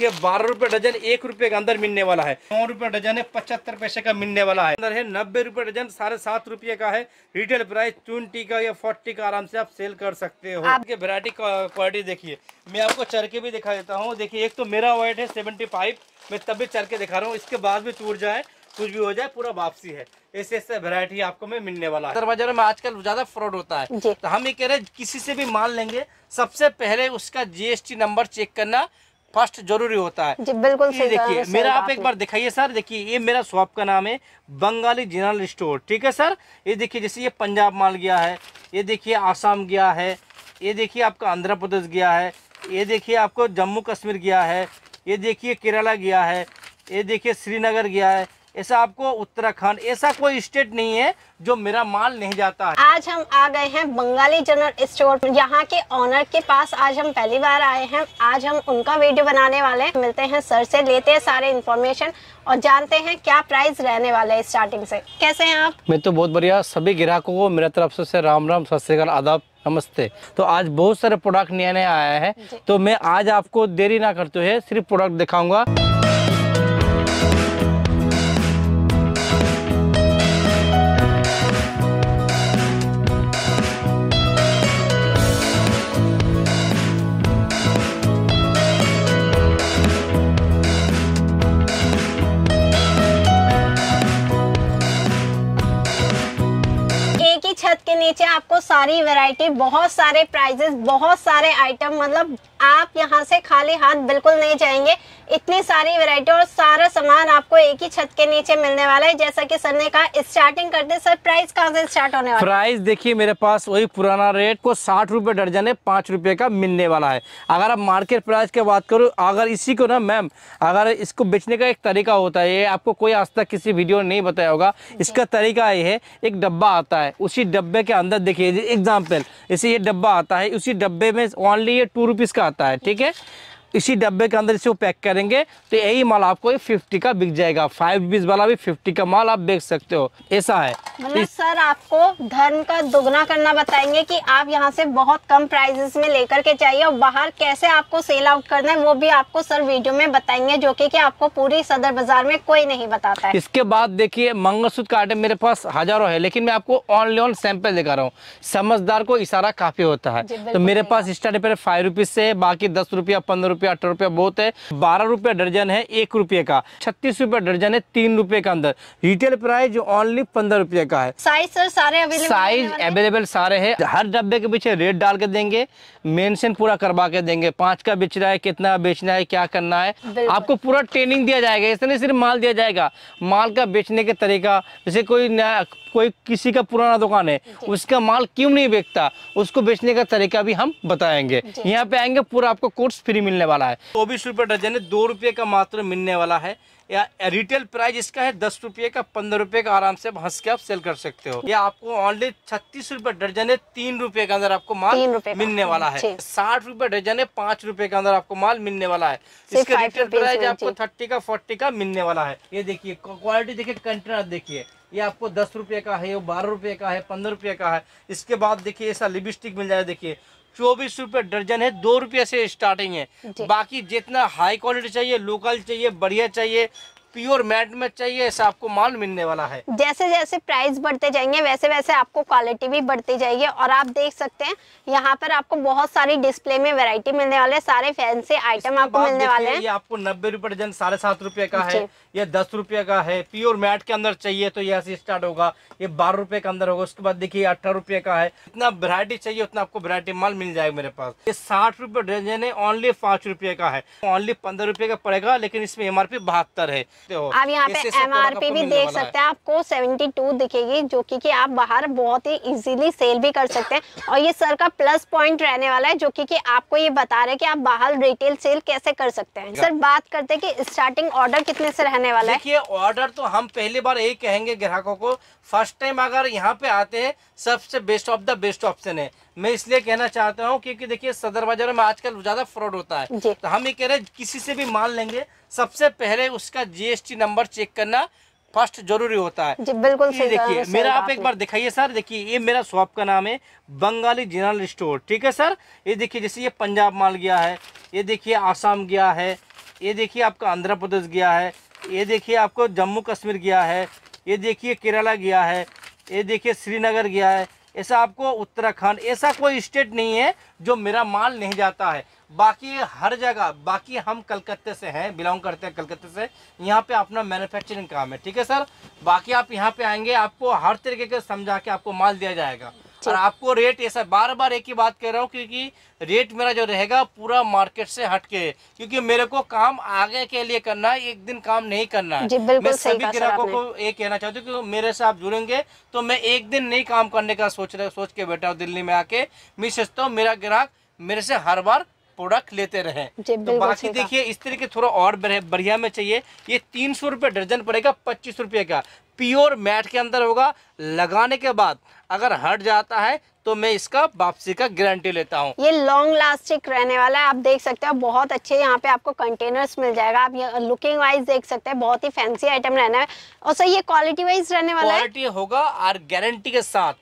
ये बारह रुपए डजन एक रुपए के अंदर मिलने वाला है नौ रुपए डजन है पचहत्तर पैसे का मिलने वाला है अंदर है नब्बे रुपए डजन साढ़े सात रुपए का है रिटेल प्राइस ट्वेंटी का या फोर्टी का आराम से आप सेल कर सकते हो आपके वेरायटी क्वालिटी देखिए मैं आपको चर के भी दिखा देता हूँ देखिए एक तो मेरा वाइट है सेवेंटी फाइव मैं तब भी चर के दिखा रहा हूँ इसके बाद भी टूट जाए कुछ भी हो जाए पूरा वापसी है ऐसे ऐसे वेरायटी आपको मैं मिलने वाला है बाजार में आजकल ज्यादा फ्रॉड होता है तो हम ये कह रहे हैं किसी से भी माल लेंगे सबसे पहले उसका जीएसटी नंबर चेक करना फर्स्ट जरूरी होता है जी बिल्कुल सही देखिए मेरा आप एक बार दिखाइए सर देखिए ये मेरा शॉप का नाम है बंगाली जनरल स्टोर ठीक है सर ये देखिए जैसे ये पंजाब माल गया है ये देखिए आसाम गया है ये देखिए आपका आंध्र प्रदेश गया है ये देखिए आपको जम्मू कश्मीर गया है ये देखिए केरला गया है ये देखिए श्रीनगर गया है ऐसा आपको उत्तराखंड ऐसा कोई स्टेट नहीं है जो मेरा माल नहीं जाता है आज हम आ गए हैं बंगाली जनरल स्टोर यहाँ के ऑनर के पास आज हम पहली बार आए हैं आज हम उनका वीडियो बनाने वाले हैं मिलते हैं सर से लेते हैं सारे इन्फॉर्मेशन और जानते हैं क्या प्राइस रहने वाले है स्टार्टिंग से कैसे है आप मैं तो बहुत बढ़िया सभी ग्राहकों को मेरा तरफ से राम राम सत आदाब नमस्ते तो आज बहुत सारे प्रोडक्ट नया नया आया है तो मैं आज आपको देरी ना करते हुए सिर्फ प्रोडक्ट दिखाऊंगा नीचे आपको सारी वैरायटी बहुत सारे प्राइजेस बहुत सारे आइटम मतलब आप यहाँ से खाली हाथ बिल्कुल नहीं जाएंगे इतनी सारी वैरायटी और सारा सामान आपको एक ही छत के नीचे मिलने वाला है जैसा कि सर ने कहा स्टार्टिंग करते सर प्राइस कहाँ से स्टार्ट होने वाला प्राइस देखिए मेरे पास वही पुराना रेट को साठ रुपये दर्जन है पाँच रुपये का मिलने वाला है अगर आप मार्केट प्राइस की बात करो अगर इसी को ना मैम अगर इसको बेचने का एक तरीका होता है ये आपको कोई आज तक किसी वीडियो नहीं बताया होगा इसका तरीका ये है एक डब्बा आता है उसी डब्बे के अंदर देखिए एग्जाम्पल जैसे ये डब्बा आता है उसी डब्बे में ओनली ये टू रुपीज़ का आता है ठीक है इसी डब्बे के अंदर इसे वो पैक करेंगे तो यही माल आपको ये 50 का बिक जाएगा फाइव बीस वाला भी 50 का माल आप बेच सकते हो ऐसा है मतलब इस... सर आपको धर्म का दुगना करना बताएंगे कि आप यहाँ से बहुत कम प्राइजेस में लेकर के जाइए और बाहर कैसे आपको सेल आउट करना है वो भी आपको सर वीडियो में बताएंगे जो की आपको पूरी सदर बाजार में कोई नहीं बताता है इसके बाद देखिये मंगलसूत्र का आइटम मेरे पास हजारों है लेकिन मैं आपको ऑनली ऑन सैंपल दिखा रहा हूँ समझदार को इशारा काफी होता है तो मेरे पास स्टार्टिंग फाइव रुपीज से बाकी दस रुपया पंद्रह रुपया अठारह रुपया बहुत है बारह रुपया दर्जन है एक रुपये का छत्तीस रुपया दर्जन है तीन रुपये का अंदर रिटेल प्राइस जो ओनली पंद्रह रुपये का है साइज सर सारे साइज अवेलेबल सारे है हर डब्बे के पीछे रेट डाल के देंगे मेंशन पूरा करवा के देंगे पांच का बेच रहा है कितना बेचना है क्या करना है आपको पूरा ट्रेनिंग दिया जाएगा इसमें सिर्फ माल दिया जाएगा माल का बेचने के तरीका जैसे कोई नया कोई किसी का पुराना दुकान है उसका माल क्यों नहीं बेचता उसको बेचने का तरीका भी हम बताएंगे यहाँ पे आएंगे पूरा आपको कोर्स फ्री मिलने वाला है चौबीस रुपये डजन है दो रुपये का मात्र मिलने वाला है या रिटेल प्राइस इसका है दस रुपये का पंद्रह रुपये का आराम से हंस के आप सेल कर सकते हो या आपको ऑनली छत्तीस रुपये दर्जन है तीन रुपये के अंदर आपको माल मिलने वाला है साठ रुपये दर्जन है पाँच रुपये के अंदर आपको माल मिलने वाला है इसका रिटेल प्राइस आपको थर्टी का फोर्टी का मिलने वाला है ये देखिए क्वालिटी देखिए कंटेनर देखिए ये आपको दस रुपये का है ये बारह रुपये का है पंद्रह रुपये का है इसके बाद देखिए ऐसा लिपस्टिक मिल जाए देखिए चौबीस रुपये दर्जन है दो रुपये से स्टार्टिंग है बाकी जितना हाई क्वालिटी चाहिए लोकल चाहिए बढ़िया चाहिए प्योर मैट में चाहिए ऐसा आपको माल मिलने वाला है जैसे जैसे प्राइस बढ़ते जाएंगे वैसे वैसे आपको क्वालिटी भी बढ़ती जाएगी और आप देख सकते हैं यहाँ पर आपको बहुत सारी डिस्प्ले में वेरायटी मिलने वाले सारे फैंसी आइटम आपको मिलने वाले हैं ये आपको नब्बे रूपए डजन साढ़े सात रूपए का है ये दस रूपये का है प्योर मैट के अंदर चाहिए तो यहाँ से स्टार्ट होगा ये बारह रूपए के अंदर होगा उसके बाद देखिए अठारह रूपये का है इतना वरायटी चाहिए उतना आपको वरायटी माल मिल जाएगा मेरे पास ये साठ रूपये डजन है ओनली पांच रूपये का है ओनली पंद्रह रूपये का पड़ेगा लेकिन इसमें एम आर है सकते हो आप यहाँ पे एम आर पी भी देख सकते हैं आपको 72 दिखेगी जो कि कि आप बाहर बहुत ही इजीली सेल भी कर सकते हैं और ये सर का प्लस पॉइंट रहने वाला है जो कि कि आपको ये बता रहे हैं कि आप बाहर रिटेल सेल कैसे कर सकते हैं सर बात करते हैं कि स्टार्टिंग ऑर्डर कितने से रहने वाला है देखिए ऑर्डर तो हम पहली बार यही कहेंगे ग्राहकों को फर्स्ट टाइम अगर यहाँ पे आते हैं सबसे best of the best option है मैं इसलिए कहना चाहता हूँ क्योंकि देखिए सदर बाजार में आजकल ज्यादा फ्रॉड होता है तो हम ये कह रहे हैं किसी से भी माल लेंगे सबसे पहले उसका जीएसटी नंबर चेक करना फर्स्ट जरूरी होता है जी बिल्कुल सही देखिए मेरा आप एक बार दिखाइए सर देखिए ये मेरा शॉप का नाम है बंगाली जनरल स्टोर ठीक है सर ये देखिए जैसे ये पंजाब माल गया है ये देखिए आसाम गया है ये देखिए आपका आंध्र प्रदेश गया है ये देखिए आपको जम्मू कश्मीर गया है ये देखिए केरला गया है ये देखिए श्रीनगर गया है ऐसा आपको उत्तराखंड ऐसा कोई स्टेट नहीं है जो मेरा माल नहीं जाता है बाकी हर जगह बाकी हम कलकत्ते से हैं बिलोंग करते हैं कलकत्ते से यहाँ पे अपना मैन्युफैक्चरिंग काम है ठीक है सर बाकी आप यहाँ पे आएंगे आपको हर तरीके के समझा के आपको माल दिया जाएगा और अच्छा। आपको रेट ऐसा बार बार एक ही बात कह रहा हूँ क्योंकि रेट मेरा जो रहेगा पूरा मार्केट से हटके क्योंकि मेरे को काम आगे के लिए करना है एक दिन काम नहीं करना है मैं सभी ग्राहकों को ये कहना चाहती हूँ कि मेरे से आप जुड़ेंगे तो मैं एक दिन नहीं काम करने का सोच रहे सोच के बैठा हूँ दिल्ली में आके मैं सोचता हूँ मेरा ग्राहक मेरे से हर बार प्रोडक्ट लेते रहे तो बाकी देखिए इस तरीके थोड़ा और बढ़िया में चाहिए ये तीन सौ रुपये दर्जन पड़ेगा पच्चीस रुपये का प्योर मैट के अंदर होगा लगाने के बाद अगर हट जाता है तो मैं इसका वापसी का गारंटी लेता हूँ ये लॉन्ग लास्टिक रहने वाला है आप देख सकते हैं बहुत अच्छे यहाँ पे आपको कंटेनर्स मिल जाएगा आप ये लुकिंग वाइज देख सकते हैं बहुत ही फैंसी आइटम रहना है और सर ये क्वालिटी वाइज रहने वाला क्वालिटी होगा और गारंटी के साथ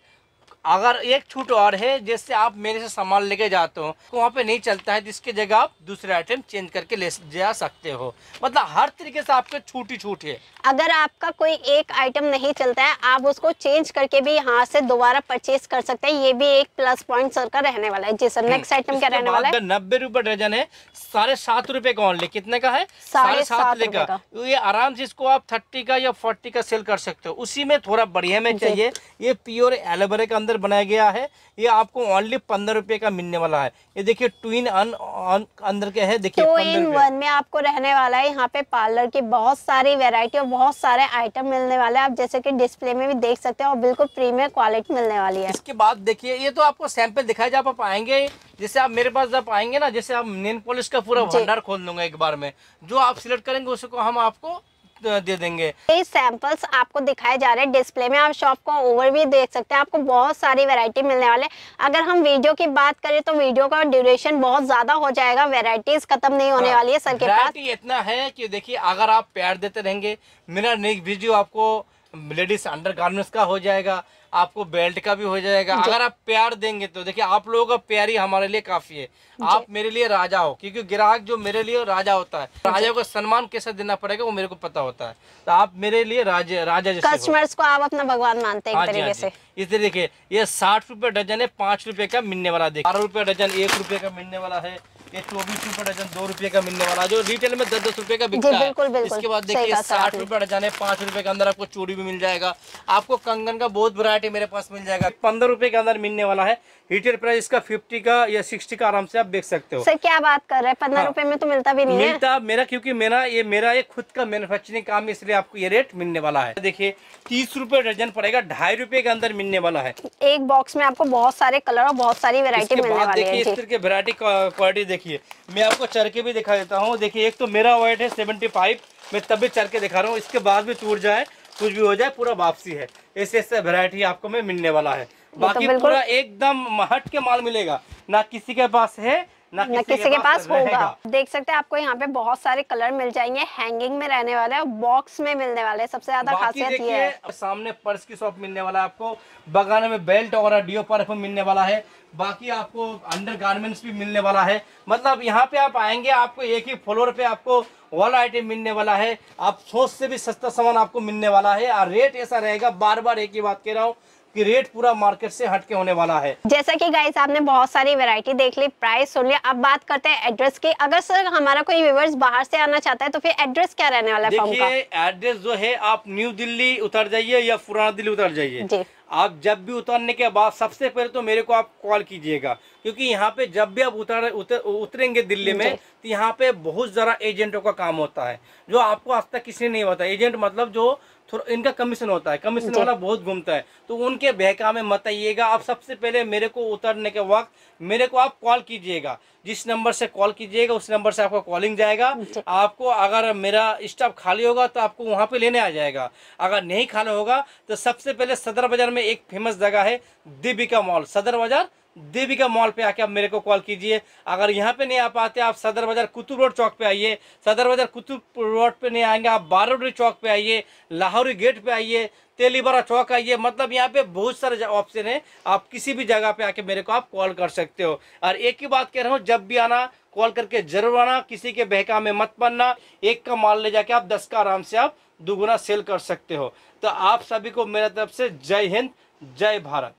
अगर एक छूट और है जैसे आप मेरे से सामान लेके जाते हो तो वहाँ पे नहीं चलता है जिसके जगह आप दूसरे आइटम चेंज करके ले जा सकते हो मतलब हर तरीके से आपके छूट ही छूट है अगर आपका कोई एक आइटम नहीं चलता है आप उसको चेंज करके भी यहाँ से दोबारा परचेज कर सकते हैं ये भी एक प्लस पॉइंट सर का रहने वाला है जी सर नेक्स्ट आइटम क्या रहने वाला है नब्बे रूपए दर्जन है साढ़े सात रूपए का ऑनली कितने का है साढ़े सात रूपए का तो ये आराम से इसको आप थर्टी का या फोर्टी का सेल कर सकते हो उसी में थोड़ा बढ़िया में चाहिए ये प्योर एलोवेरा के अंदर अंदर बनाया गया है ये आपको ओनली पंद्रह रुपए का मिलने वाला है ये देखिए ट्विन अन, अन अंदर के है देखिए टू इन वन में आपको रहने वाला है यहाँ पे पार्लर की बहुत सारी वेरायटी और बहुत सारे आइटम मिलने वाले हैं आप जैसे की डिस्प्ले में भी देख सकते हैं और बिल्कुल प्रीमियम क्वालिटी मिलने वाली है इसके बाद देखिए ये तो आपको सैंपल दिखाया जब आप आएंगे जैसे आप मेरे पास जब आएंगे ना जैसे आप नेन पॉलिश का पूरा भंडार खोल दूंगा एक बार में जो आप सिलेक्ट करेंगे उसको हम आपको दे देंगे ये सैंपल्स आपको दिखाए जा रहे हैं डिस्प्ले में आप शॉप का ओवरव्यू देख सकते हैं आपको बहुत सारी वेरायटी मिलने वाले अगर हम वीडियो की बात करें तो वीडियो का ड्यूरेशन बहुत ज्यादा हो जाएगा वेरायटीज खत्म नहीं होने हाँ, वाली है सर के पास इतना है की देखिये अगर आप प्यार देते रहेंगे मेरा नेक्स्ट वीडियो आपको लेडीज अंडर का हो जाएगा आपको बेल्ट का भी हो जाएगा अगर आप प्यार देंगे तो देखिए आप लोगों का प्यार ही हमारे लिए काफी है आप मेरे लिए राजा हो क्योंकि ग्राहक जो मेरे लिए राजा होता है राजा को सम्मान कैसे देना पड़ेगा वो मेरे को पता होता है तो आप मेरे लिए राजा राजा कस्टमर्स को आप अपना भगवान मानते हैं हाँ हाँ तरीके से इसलिए देखिए ये साठ रुपए डजन है पांच रुपए का मिलने वाला देखिए बारह रुपए डजन एक रुपए का मिलने वाला है चौबीस रूपए डजन दो रुपए का मिलने वाला जो रिटेल में दस दस रुपए का बिकता है इसके बाद देखिए साठ रुपए डजन है पांच रुपए के अंदर आपको चूड़ी भी मिल जाएगा आपको कंगन का बहुत वरायटी मेरे पास मिल जाएगा पंद्रह रुपए के अंदर मिलने वाला है रिटेल प्राइस इसका फिफ्टी का या सिक्सटी का आराम से आप देख सकते हो सर क्या बात कर रहे हैं पंद्रह हाँ, रुपए में तो मिलता भी नहीं मिलता मेरा क्योंकि मेरा ये मेरा ये खुद का मैन्युफैक्चरिंग काम इसलिए आपको ये रेट मिलने वाला है देखिए तीस रुपए डजन पड़ेगा ढाई रुपए के अंदर मिलने वाला है एक बॉक्स में आपको बहुत सारे कलर और बहुत सारी वेरायटी मिलने वाली है देखिए इस तरह की वेरायटी क्वालिटी देखिए देखिए मैं आपको चर के भी दिखा देता हूँ देखिए एक तो मेरा वेट है सेवेंटी फाइव मैं तब भी चर के दिखा रहा हूँ इसके बाद भी टूट जाए कुछ भी हो जाए पूरा वापसी है ऐसे ऐसे वेरायटी आपको मैं मिलने वाला है तो बाकी पूरा एकदम हट के माल मिलेगा ना किसी के पास है ना किसी, ना किसी के, के पास, पास होगा देख सकते हैं आपको यहाँ पे बहुत सारे कलर मिल जाएंगे हैंगिंग में रहने वाले और बॉक्स में मिलने वाले सबसे ज्यादा खासियत ये है सामने पर्स की शॉप मिलने वाला है आपको बगाने में बेल्ट और डिओ परफ्यूम मिलने वाला है बाकी आपको अंडर गार्मेंट्स भी मिलने वाला है मतलब यहाँ पे आप आएंगे आपको एक ही फ्लोर पे आपको वाला आइटम मिलने वाला है आप सोच से भी सस्ता सामान आपको मिलने वाला है और रेट ऐसा रहेगा बार बार एक ही बात कह रहा हूँ कि रेट पूरा मार्केट से हटके होने वाला है जैसा कि गाइस आपने बहुत सारी वैरायटी देख ली प्राइस सुन लिया अब बात करते हैं एड्रेस की अगर सर हमारा कोई व्यूवर्स बाहर से आना चाहता है तो फिर एड्रेस क्या रहने वाला है एड्रेस जो है आप न्यू दिल्ली उतर जाइए या पुराना दिल्ली उतर जाइए आप जब भी उतरने के बाद सबसे पहले तो मेरे को आप कॉल कीजिएगा क्योंकि यहाँ पे जब भी आप उतर, उतर उतरेंगे दिल्ली में तो यहाँ पे बहुत ज़रा एजेंटों का काम होता है जो आपको आज तक किसी ने नहीं बताया एजेंट मतलब जो थोड़ा इनका कमीशन होता है कमीशन वाला बहुत घूमता है तो उनके बहका में मत आइएगा आप सबसे पहले मेरे को उतरने के वक्त मेरे को आप कॉल कीजिएगा जिस नंबर से कॉल कीजिएगा उस नंबर से आपको कॉलिंग जाएगा आपको अगर मेरा स्टाफ खाली होगा तो आपको वहाँ पे लेने आ जाएगा अगर नहीं खाली होगा तो सबसे पहले सदर बाजार में एक फेमस जगह है दीपिका मॉल सदर बाजार देवी का मॉल पे आके आप मेरे को कॉल कीजिए अगर यहाँ पे नहीं आ पाते आप सदर बाजार कुतुब रोड चौक पे आइए सदर बाजार कुतुब रोड पे नहीं आएंगे आप बारोडरी चौक पे आइए लाहौरी गेट पे आइए तेलीबारा चौक आइए मतलब यहाँ पे बहुत सारे ऑप्शन है आप किसी भी जगह पे आके मेरे को आप कॉल कर सकते हो और एक ही बात कह रहा हूँ जब भी आना कॉल करके जरूर आना किसी के बहका में मत बनना एक का माल ले जाके आप दस का आराम से आप दुगुना सेल कर सकते हो तो आप सभी को मेरे तरफ से जय हिंद जय भारत